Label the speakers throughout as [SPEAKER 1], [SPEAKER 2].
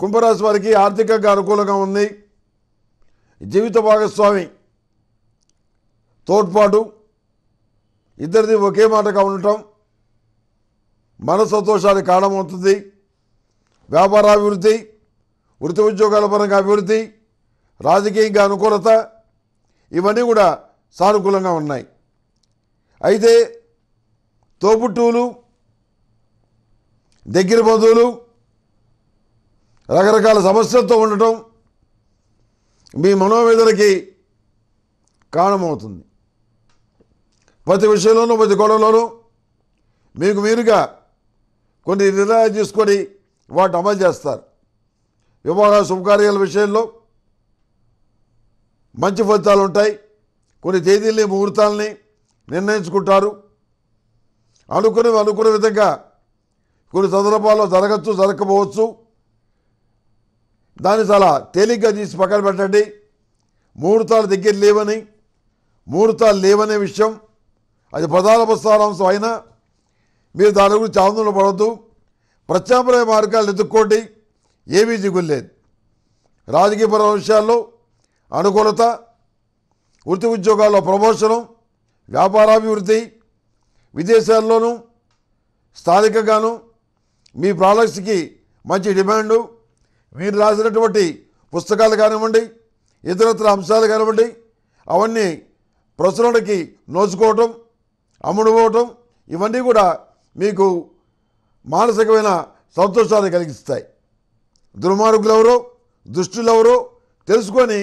[SPEAKER 1] కుంభరాశి వారికి ఆర్థికంగా అనుకూలంగా ఉంది జీవిత భాగస్వామి తోడ్పాటు ఇద్దరిది ఒకే మాటగా ఉండటం మన సంతోషానికి కారణమవుతుంది వ్యాపారాభివృద్ధి వృత్తి ఉద్యోగాల పరంగా అభివృద్ధి రాజకీయంగా అనుకూలత ఇవన్నీ కూడా సానుకూలంగా ఉన్నాయి అయితే తోబుట్టువులు దగ్గర బంధువులు రకరకాల సమస్యలతో ఉండటం మీ మనోవేదనకి కారణమవుతుంది ప్రతి విషయంలోనూ ప్రతి గొడవలోనూ మీకు మీరుగా కొన్ని నిర్ణయాలు తీసుకొని వాటిని అమలు చేస్తారు వివాహ శుభకార్యాల విషయంలో మంచి ఫలితాలు ఉంటాయి కొన్ని తేదీల్ని ముహూర్తాలని నిర్ణయించుకుంటారు అనుకుని అనుకునే విధంగా కొన్ని సందర్భాల్లో జరగచ్చు జరగకపోవచ్చు దాన్ని చాలా తేలిగ్గా తీసి పక్కన పెట్టండి ముహూర్తాలు దగ్గర లేవని ముహూర్తాలు లేవనే విషయం అది ప్రధాన పుస్తకాంశం అయినా మీరు దాని గురించి ఆందోళన పడవద్దు ప్రత్యామ్నాయ మార్గాలు ఎదుర్కోండి ఏమీ దిగులేదు రాజకీయపర విషయాల్లో అనుకూలత వృత్తి ఉద్యోగాల్లో ప్రమోషను వ్యాపారాభివృద్ధి విదేశాల్లోనూ స్థానికగాను మీ ప్రాడక్ట్స్కి మంచి డిమాండు మీరు రాసినటువంటి పుస్తకాలు కానివ్వండి ఇతరత్ర అంశాలు కానివ్వండి అవన్నీ ప్రచురణకి నోచుకోవటం అమ్ముడుపోవటం ఇవన్నీ కూడా మీకు మానసికమైన సంతోషాన్ని కలిగిస్తాయి దుర్మార్గులు ఎవరో దుష్టులు ఎవరో తెలుసుకొని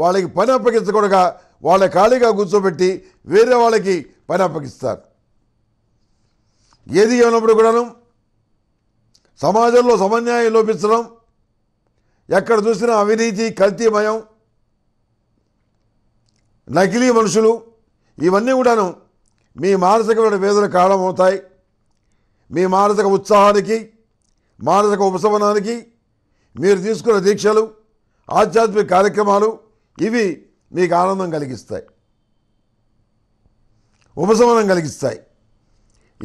[SPEAKER 1] వాళ్ళకి పని అప్పగించకూడగా వాళ్ళ ఖాళీగా కూర్చోబెట్టి వేరే వాళ్ళకి పని అప్పగిస్తారు ఏది ఏమైనప్పుడు కూడాను సమాజంలో సమన్యాయం లోపించడం ఎక్కడ చూసినా అవినీతి కల్తీమయం నకిలీ మనుషులు ఇవన్నీ కూడాను మీ మానసికమైన వేదన కారణమవుతాయి మీ మానసిక ఉత్సాహానికి మానసిక ఉపశమనానికి మీరు తీసుకున్న దీక్షలు ఆధ్యాత్మిక కార్యక్రమాలు ఇవి మీకు ఆనందం కలిగిస్తాయి ఉపశమనం కలిగిస్తాయి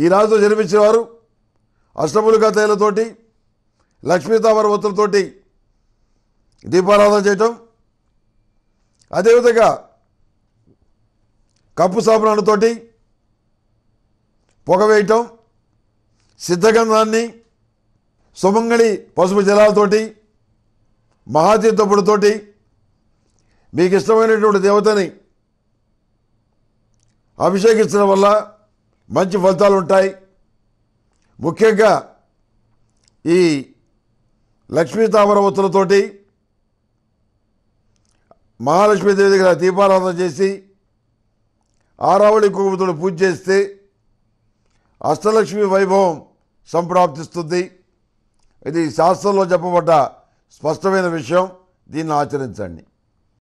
[SPEAKER 1] ఈ రాజుతో జన్మించిన వారు అష్టములుగా తైలతోటి లక్ష్మీతాపర్వతులతోటి దీపారాధన చేయటం అదేవిధంగా కప్పు సాబునాడుతోటి పొగ వేయటం సిద్ధగంధాన్ని సుమంగళి పసుపు జలాలతోటి మహాతీర్థపుడితోటి మీకు ఇష్టమైనటువంటి దేవతని అభిషేకించడం వల్ల మంచి ఫలితాలు ఉంటాయి ముఖ్యంగా ఈ లక్ష్మీ తామర ఉత్తులతోటి మహాలక్ష్మీదేవి దగ్గర దీపారాధన చేసి ఆరావళి కుమతులు పూజ చేస్తే అష్టలక్ష్మి వైభవం సంప్రాప్తిస్తుంది ఇది శాస్త్రంలో చెప్పబడ్డ స్పష్టమైన విషయం దీన్ని ఆచరించండి